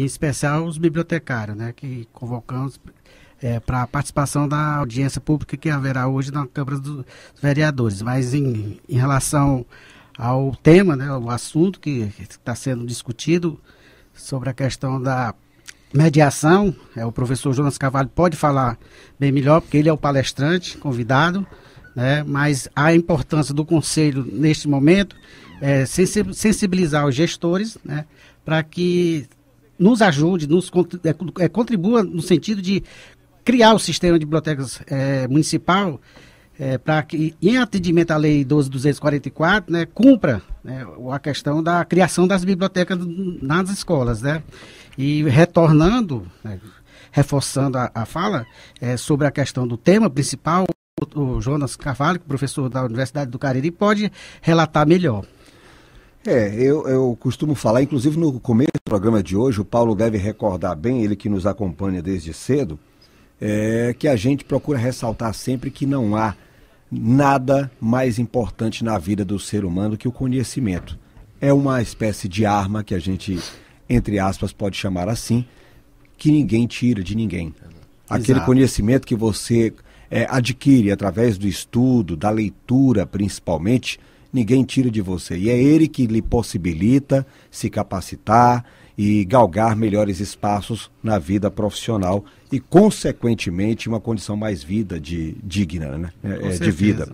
em especial os bibliotecários, né, que convocamos é, para a participação da audiência pública que haverá hoje na Câmara dos Vereadores. Mas em, em relação ao tema, né, o assunto que está sendo discutido sobre a questão da mediação, é, o professor Jonas Carvalho pode falar bem melhor, porque ele é o palestrante convidado, né, mas a importância do Conselho neste momento é sensibilizar os gestores né, para que nos ajude, nos é, é, contribua no sentido de criar o sistema de bibliotecas é, municipal é, para que, em atendimento à Lei 12.244, né, cumpra né, a questão da criação das bibliotecas nas escolas. Né? E retornando, né, reforçando a, a fala é, sobre a questão do tema principal, o, o Jonas Carvalho, professor da Universidade do Cariri, pode relatar melhor. É, eu, eu costumo falar, inclusive no começo do programa de hoje, o Paulo deve recordar bem, ele que nos acompanha desde cedo, é, que a gente procura ressaltar sempre que não há nada mais importante na vida do ser humano que o conhecimento. É uma espécie de arma que a gente, entre aspas, pode chamar assim, que ninguém tira de ninguém. Aquele Exato. conhecimento que você é, adquire através do estudo, da leitura principalmente ninguém tira de você. E é ele que lhe possibilita se capacitar e galgar melhores espaços na vida profissional e, consequentemente, uma condição mais vida de, digna, né? É, é de vida.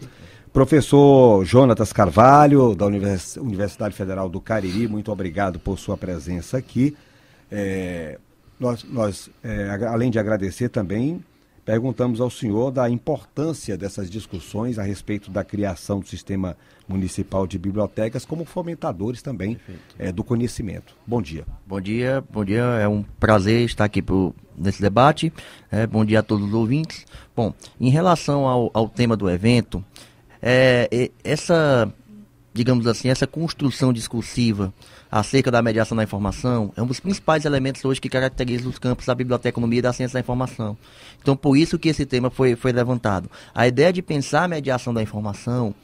Professor Jonatas Carvalho, da Universidade Federal do Cariri, muito obrigado por sua presença aqui. É, nós, nós é, além de agradecer também, Perguntamos ao senhor da importância dessas discussões a respeito da criação do sistema municipal de bibliotecas como fomentadores também é, do conhecimento. Bom dia. Bom dia, bom dia. É um prazer estar aqui pro, nesse debate. É, bom dia a todos os ouvintes. Bom, em relação ao, ao tema do evento, é, essa digamos assim, essa construção discursiva acerca da mediação da informação é um dos principais elementos hoje que caracteriza os campos da biblioteconomia e da ciência da informação. Então, por isso que esse tema foi, foi levantado. A ideia de pensar a mediação da informação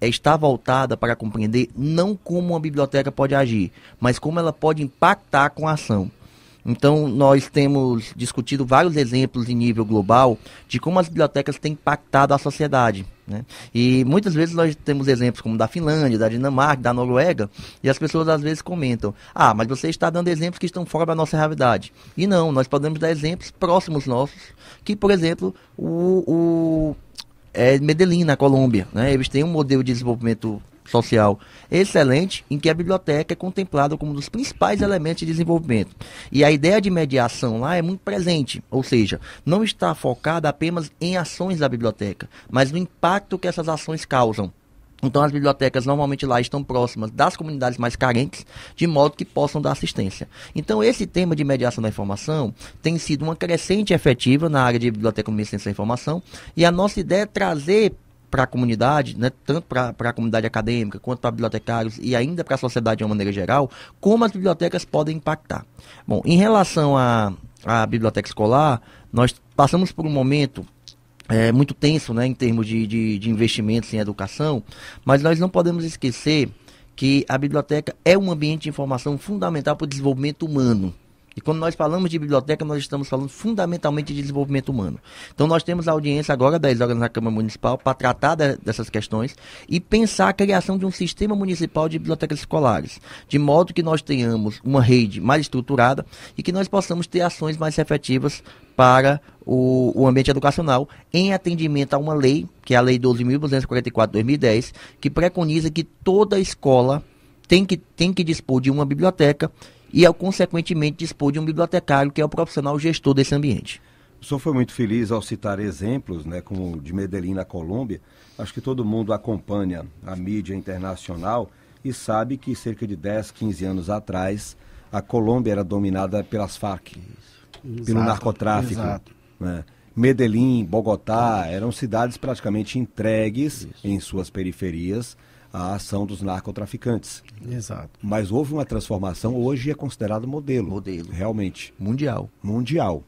é está voltada para compreender não como uma biblioteca pode agir, mas como ela pode impactar com a ação. Então, nós temos discutido vários exemplos em nível global de como as bibliotecas têm impactado a sociedade. Né? E muitas vezes nós temos exemplos como da Finlândia, da Dinamarca, da Noruega, e as pessoas às vezes comentam: ah, mas você está dando exemplos que estão fora da nossa realidade. E não, nós podemos dar exemplos próximos nossos, que, por exemplo, o, o é, Medellín, na Colômbia. Né? Eles têm um modelo de desenvolvimento social excelente, em que a biblioteca é contemplada como um dos principais elementos de desenvolvimento. E a ideia de mediação lá é muito presente, ou seja, não está focada apenas em ações da biblioteca, mas no impacto que essas ações causam. Então as bibliotecas normalmente lá estão próximas das comunidades mais carentes, de modo que possam dar assistência. Então esse tema de mediação da informação tem sido uma crescente efetiva na área de biblioteca e ciência da informação, e a nossa ideia é trazer para a comunidade, né, tanto para a comunidade acadêmica quanto para bibliotecários e ainda para a sociedade de uma maneira geral, como as bibliotecas podem impactar. Bom, em relação à a, a, biblioteca escolar, nós passamos por um momento é, muito tenso né, em termos de, de, de investimentos em educação, mas nós não podemos esquecer que a biblioteca é um ambiente de informação fundamental para o desenvolvimento humano. E quando nós falamos de biblioteca, nós estamos falando fundamentalmente de desenvolvimento humano. Então nós temos audiência agora, 10 horas na Câmara Municipal, para tratar de, dessas questões e pensar a criação de um sistema municipal de bibliotecas escolares, de modo que nós tenhamos uma rede mais estruturada e que nós possamos ter ações mais efetivas para o, o, ambiente educacional, em atendimento a uma lei, que é a Lei 12.244 2010, que preconiza que toda escola tem que, tem que dispor de uma biblioteca e, ao é consequentemente, dispor de um bibliotecário que é o profissional gestor desse ambiente. O senhor foi muito feliz ao citar exemplos, né, como o de Medellín na Colômbia. Acho que todo mundo acompanha a mídia internacional e sabe que cerca de 10, 15 anos atrás, a Colômbia era dominada pelas Farc, exato, pelo narcotráfico. Né? Medellín, Bogotá, eram cidades praticamente entregues Isso. em suas periferias a ação dos narcotraficantes. Exato. Mas houve uma transformação, hoje é considerado modelo. Modelo. Realmente. Mundial. Mundial.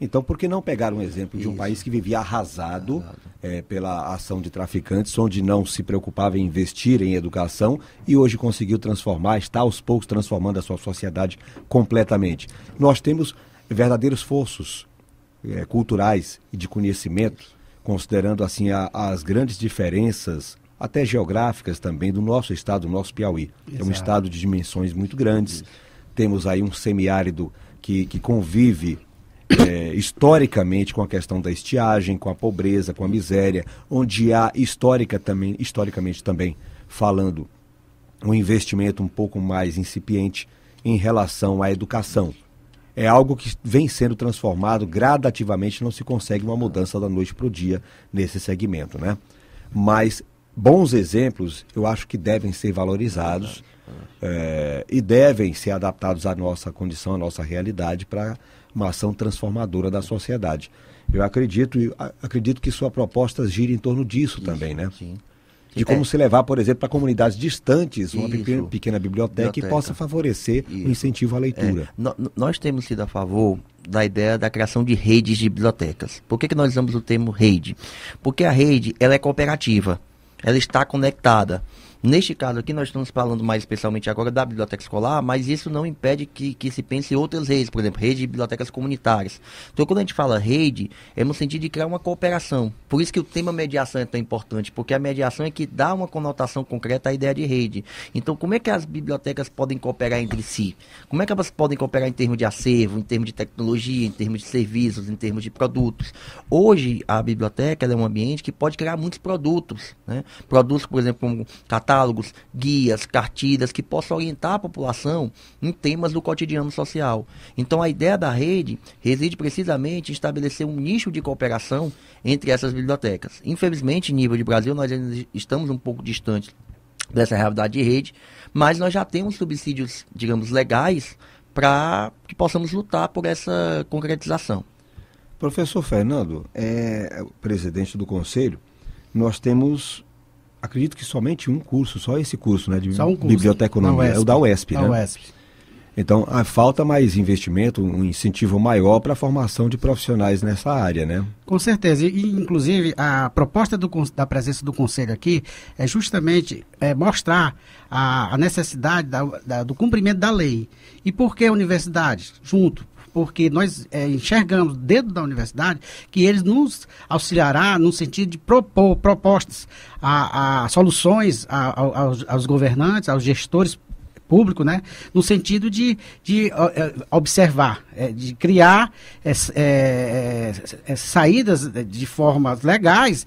Então, por que não pegar um exemplo de um Isso. país que vivia arrasado, É, pela ação de traficantes, onde não se preocupava em investir em educação e hoje conseguiu transformar, está aos poucos transformando a sua sociedade completamente? Nós temos verdadeiros forços é, culturais e de conhecimento, considerando assim a, as grandes diferenças até geográficas também, do nosso estado, do nosso Piauí. Exato. É um estado de dimensões muito grandes. Isso. Temos aí um semiárido que, que convive é, historicamente com a questão da estiagem, com a pobreza, com a miséria, onde há histórica também, historicamente também falando um investimento um pouco mais incipiente em relação à educação. É algo que vem sendo transformado gradativamente, não se consegue uma mudança da noite para o dia nesse segmento, né? Mas bons exemplos, eu acho que devem ser valorizados é, e devem ser adaptados à nossa condição, à nossa realidade, para uma ação transformadora da sociedade. Eu acredito, acredito que sua proposta gira em torno disso Isso, também, né? Sim. De como é. se levar, por exemplo, para comunidades distantes uma pequena, pequena, biblioteca, biblioteca. que possa favorecer o incentivo à leitura. É. Nós temos sido a favor da ideia da criação de redes de bibliotecas. Por que, que nós usamos o termo rede? Porque a rede ela é cooperativa ela está conectada. Neste caso aqui, nós estamos falando mais especialmente agora da biblioteca escolar, mas isso não impede que, que se pense em outras redes, por exemplo, rede de bibliotecas comunitárias. Então, quando a gente fala rede, é no sentido de criar uma cooperação. Por isso que o tema mediação é tão importante, porque a mediação é que dá uma conotação concreta à ideia de rede. Então, como é que as bibliotecas podem cooperar entre si? Como é que elas podem cooperar em termos de acervo, em termos de tecnologia, em termos de serviços, em termos de produtos? Hoje, a biblioteca é um ambiente que pode criar muitos produtos. Né? Produtos, por exemplo, como catálogo catálogos, guias, cartilhas que possam orientar a população em temas do cotidiano social. Então, a ideia da rede reside precisamente em estabelecer um nicho de cooperação entre essas bibliotecas. Infelizmente, em nível de Brasil, nós ainda estamos um pouco distantes dessa realidade de rede, mas nós já temos subsídios, digamos, legais para que possamos lutar por essa concretização. Professor Fernando, é presidente do conselho, nós temos acredito que somente um curso, só esse curso, né? De só um curso, biblioteconomia, é o da UESP, da né? UESP. Então, ah, falta mais investimento, um incentivo maior para a formação de profissionais nessa área, né? Com certeza. E, inclusive, a proposta do, da presença do Conselho aqui é justamente é, mostrar a, a necessidade da, da, do cumprimento da lei. E por que a universidade? Junto porque nós é, enxergamos dentro da universidade que eles nos auxiliará no sentido de propor propostas a, a soluções a, a, aos, aos governantes, aos gestores público, né? No sentido de, de é, observar, é, de criar é, saídas de formas legais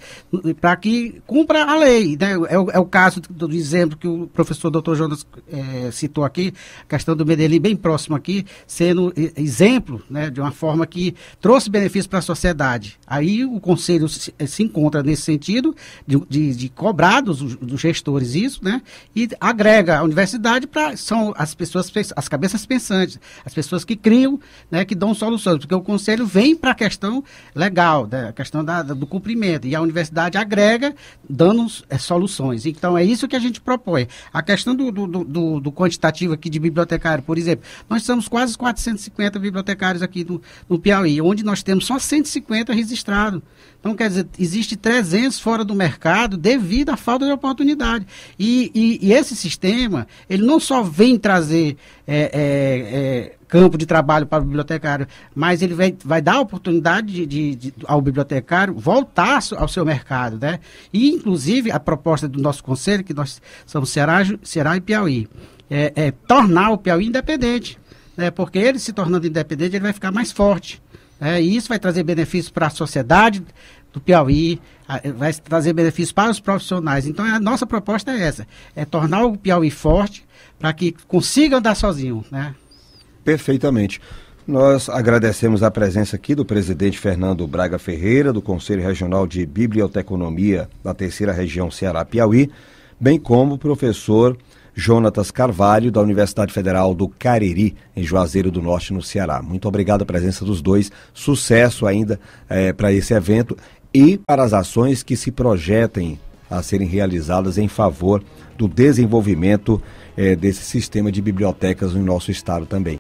para que cumpra a lei. Né? É, o, é o caso do, exemplo que o professor Dr. Jonas é, citou aqui, a questão do Medellín bem próximo aqui, sendo exemplo né, de uma forma que trouxe benefício para a sociedade. Aí o Conselho se, se encontra nesse sentido de, de, de cobrar dos, dos, gestores isso, né? E agrega a universidade para são as pessoas, as cabeças pensantes, as pessoas que criam, né, que dão soluções, porque o conselho vem para né, a questão legal, da questão da, do cumprimento, e a universidade agrega dando é, soluções. Então, é isso que a gente propõe. A questão do, do, do, do quantitativo aqui de bibliotecário, por exemplo, nós somos quase 450 bibliotecários aqui no, no Piauí, onde nós temos só 150 registrados. Então, quer dizer, existe 300 fora do mercado devido à falta de oportunidade. E, e, e esse sistema, ele não só só vem trazer é, é, é, campo de trabalho para o bibliotecário, mas ele vai, vai dar a oportunidade de, de, de, ao bibliotecário voltar ao seu mercado. Né? E, inclusive, a proposta do nosso conselho, que nós somos Ceará, Ceará e Piauí, é, é tornar o Piauí independente. Né? Porque ele se tornando independente, ele vai ficar mais forte. Né? E isso vai trazer benefícios para a sociedade do Piauí, vai trazer benefícios para os profissionais. Então, é, a nossa proposta é essa: é tornar o Piauí forte para que consiga andar sozinho. Né? Perfeitamente. Nós agradecemos a presença aqui do presidente Fernando Braga Ferreira, do Conselho Regional de Biblioteconomia da Terceira Região Ceará-Piauí, bem como o professor Jonatas Carvalho, da Universidade Federal do Cariri, em Juazeiro do Norte, no Ceará. Muito obrigado a presença dos dois. Sucesso ainda é, para esse evento e para as ações que se projetem a serem realizadas em favor do desenvolvimento é, desse sistema de bibliotecas no nosso estado também.